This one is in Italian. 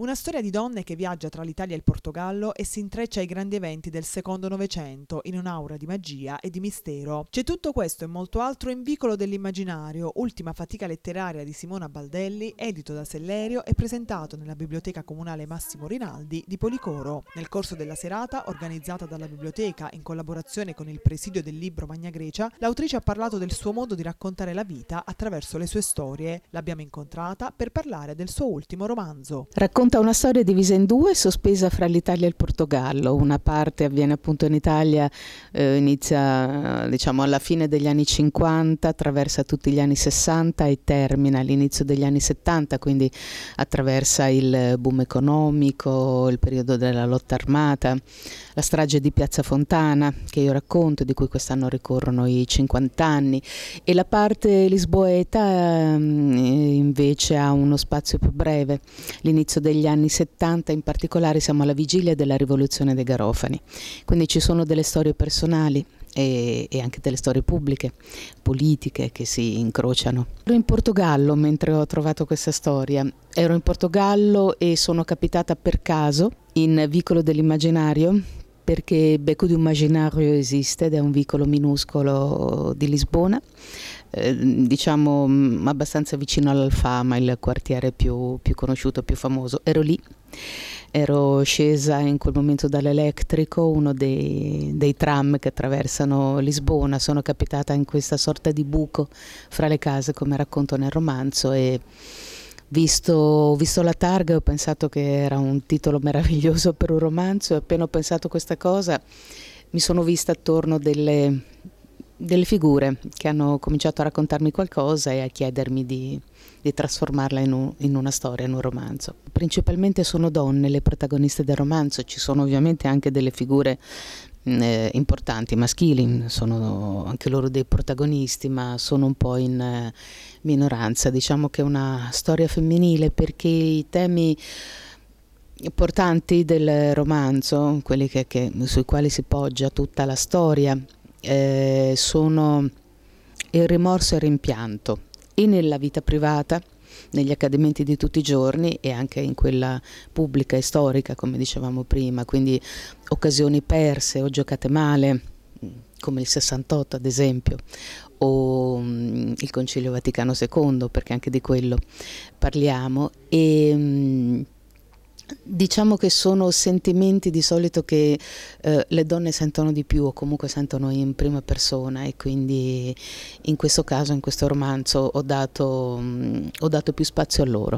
Una storia di donne che viaggia tra l'Italia e il Portogallo e si intreccia ai grandi eventi del secondo Novecento in un'aura di magia e di mistero. C'è tutto questo e molto altro in Vicolo dell'immaginario, ultima fatica letteraria di Simona Baldelli, edito da Sellerio e presentato nella Biblioteca Comunale Massimo Rinaldi di Policoro. Nel corso della serata, organizzata dalla biblioteca in collaborazione con il Presidio del Libro Magna Grecia, l'autrice ha parlato del suo modo di raccontare la vita attraverso le sue storie. L'abbiamo incontrata per parlare del suo ultimo romanzo. Raccom- racconta una storia divisa in due, sospesa fra l'Italia e il Portogallo. Una parte avviene appunto in Italia, eh, inizia diciamo alla fine degli anni 50, attraversa tutti gli anni 60 e termina all'inizio degli anni 70, quindi attraversa il boom economico, il periodo della lotta armata, la strage di Piazza Fontana che io racconto, di cui quest'anno ricorrono i 50 anni, e la parte lisboeta eh, invece ha uno spazio più breve, l'inizio degli degli anni 70, in particolare siamo alla vigilia della rivoluzione dei garofani, quindi ci sono delle storie personali e, e anche delle storie pubbliche, politiche che si incrociano. Ero in Portogallo mentre ho trovato questa storia, ero in Portogallo e sono capitata per caso in Vicolo dell'Immaginario perché Becco di d'Immaginario esiste ed è un vicolo minuscolo di Lisbona, eh, diciamo mm, abbastanza vicino all'Alfama, il quartiere più, più conosciuto, più famoso. Ero lì ero scesa in quel momento dall'elettrico, uno dei, dei, tram che attraversano Lisbona, sono capitata in questa sorta di buco fra le case come racconto nel romanzo e Visto, visto, la targa ho pensato che era un titolo meraviglioso per un romanzo e appena ho pensato questa cosa mi sono vista attorno delle, delle figure che hanno cominciato a raccontarmi qualcosa e a chiedermi di, di trasformarla in, un, in, una storia, in un romanzo. Principalmente sono donne le protagoniste del romanzo, ci sono ovviamente anche delle figure eh, importanti, maschili, sono anche loro dei protagonisti, ma sono un po' in eh, minoranza. Diciamo che è una storia femminile perché i temi importanti del romanzo, quelli che, che, sui quali si poggia tutta la storia, eh, sono il rimorso e il rimpianto e nella vita privata negli accadimenti di tutti i giorni e anche in quella pubblica e storica, come dicevamo prima, quindi occasioni perse o giocate male, come il 68 ad esempio, o mm, il Concilio Vaticano II, perché anche di quello parliamo. E, mm, Diciamo che sono sentimenti di solito che eh, le donne sentono di più o comunque sentono in prima persona e quindi in questo caso, in questo romanzo, ho dato, mh, mm, ho dato più spazio a loro.